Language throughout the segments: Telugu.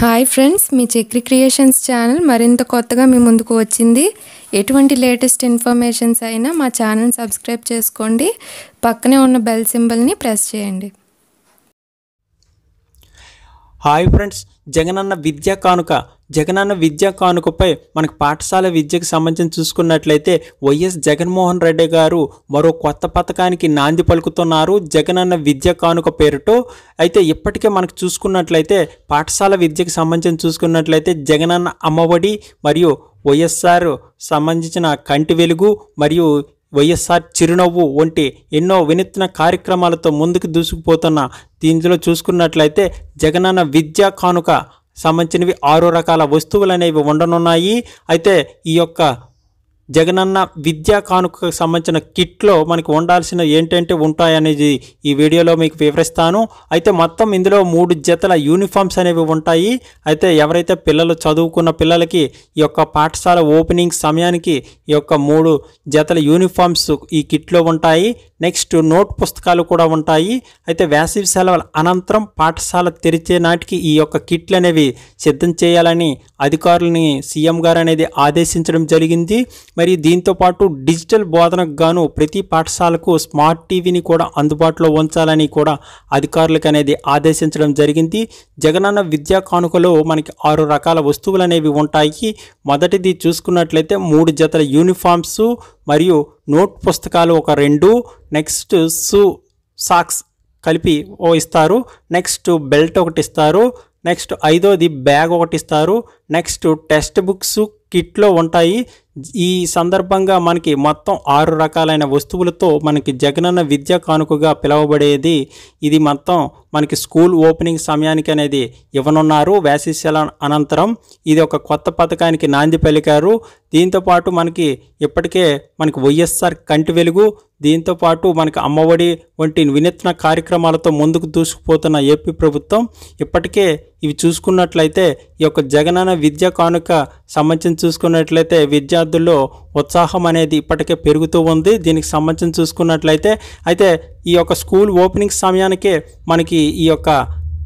హాయ్ ఫ్రెండ్స్ మీ చక్రి క్రియేషన్స్ ఛానల్ మరింత కొత్తగా మీ ముందుకు వచ్చింది ఎటువంటి లేటెస్ట్ ఇన్ఫర్మేషన్స్ అయినా మా ఛానల్ సబ్స్క్రైబ్ చేసుకోండి పక్కనే ఉన్న బెల్ సింబల్ని ప్రెస్ చేయండి హాయ్ ఫ్రెండ్స్ జగనన్న విద్యా కానుక జగనన్న విద్యా కానుకపై మనకు పాఠశాల విద్యకు సంబంధించి చూసుకున్నట్లయితే వైఎస్ జగన్మోహన్ రెడ్డి గారు మరో కొత్త పథకానికి నాంది పలుకుతున్నారు జగనన్న విద్యా కానుక పేరుతో అయితే ఇప్పటికే మనకు చూసుకున్నట్లయితే పాఠశాల విద్యకు సంబంధించి చూసుకున్నట్లయితే జగనన్న అమ్మఒడి మరియు వైఎస్ఆర్ సంబంధించిన కంటి వెలుగు మరియు వైఎస్ఆర్ చిరునవ్వు వంటి ఎన్నో వినూత్న కార్యక్రమాలతో ముందుకు దూసుకుపోతున్న దీనిలో చూసుకున్నట్లయితే జగనన్న విద్యా కానుక సంబంధించినవి ఆరు రకాల వస్తువులు అనేవి ఉండనున్నాయి అయితే ఈ యొక్క జగనన్న విద్యా కానుకకు సంబంధించిన కిట్లో మనకి ఉండాల్సిన ఏంటంటే ఉంటాయనేది ఈ వీడియోలో మీకు వివరిస్తాను అయితే మొత్తం ఇందులో మూడు జతల యూనిఫామ్స్ అనేవి ఉంటాయి అయితే ఎవరైతే పిల్లలు చదువుకున్న పిల్లలకి ఈ యొక్క పాఠశాల ఓపెనింగ్ సమయానికి ఈ యొక్క మూడు జతల యూనిఫామ్స్ ఈ కిట్లో ఉంటాయి నెక్స్ట్ నోట్ పుస్తకాలు కూడా ఉంటాయి అయితే వేసవి సెలవుల అనంతరం పాఠశాల తెరిచే నాటికి ఈ యొక్క కిట్లు అనేవి సిద్ధం చేయాలని అధికారులని సీఎం గారు అనేది ఆదేశించడం జరిగింది మరి దీంతోపాటు డిజిటల్ బోధనకు గాను ప్రతి పాఠశాలకు స్మార్ట్ టీవీని కూడా అందుబాటులో ఉంచాలని కూడా అధికారులకు అనేది ఆదేశించడం జరిగింది జగనన్న విద్యా కానుకలో మనకి ఆరు రకాల వస్తువులు అనేవి ఉంటాయి మొదటిది చూసుకున్నట్లయితే మూడు జతల యూనిఫామ్స్ మరియు నోట్ పుస్తకాలు ఒక రెండు నెక్స్ట్ సూ సాక్స్ కలిపి ఓ ఇస్తారు నెక్స్ట్ బెల్ట్ ఒకటి ఇస్తారు నెక్స్ట్ ఐదోది బ్యాగ్ ఒకటి ఇస్తారు నెక్స్ట్ టెక్స్ట్ బుక్స్ కిట్లో ఉంటాయి ఈ సందర్భంగా మనకి మొత్తం ఆరు రకాలైన వస్తువులతో మనకి జగనన్న విద్య కానుకగా పిలువబడేది ఇది మొత్తం మనకి స్కూల్ ఓపెనింగ్ సమయానికి అనేది ఇవ్వనున్నారు వేసవిశాల అనంతరం ఇది ఒక కొత్త పథకానికి నాంది పలికారు దీంతోపాటు మనకి ఇప్పటికే మనకి వైఎస్ఆర్ కంటి వెలుగు దీంతోపాటు మనకి అమ్మఒడి వంటి వినూత్న కార్యక్రమాలతో ముందుకు దూసుకుపోతున్న ఏపీ ప్రభుత్వం ఇప్పటికే ఇవి చూసుకున్నట్లయితే ఈ యొక్క జగనన్న విద్య కానుక సంబంధించి చూసుకున్నట్లయితే విద్యార్థి విద్యార్థుల్లో ఉత్సాహం అనేది ఇప్పటికే పెరుగుతూ ఉంది దీనికి సంబంధించి చూసుకున్నట్లయితే అయితే ఈ యొక్క స్కూల్ ఓపెనింగ్ సమయానికే మనకి ఈ యొక్క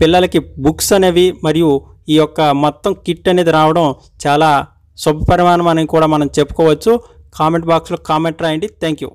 పిల్లలకి బుక్స్ అనేవి మరియు ఈ యొక్క మొత్తం కిట్ అనేది రావడం చాలా శుభపరిమాణం అని కూడా మనం చెప్పుకోవచ్చు కామెంట్ బాక్స్లో కామెంట్ రాయండి థ్యాంక్ యూ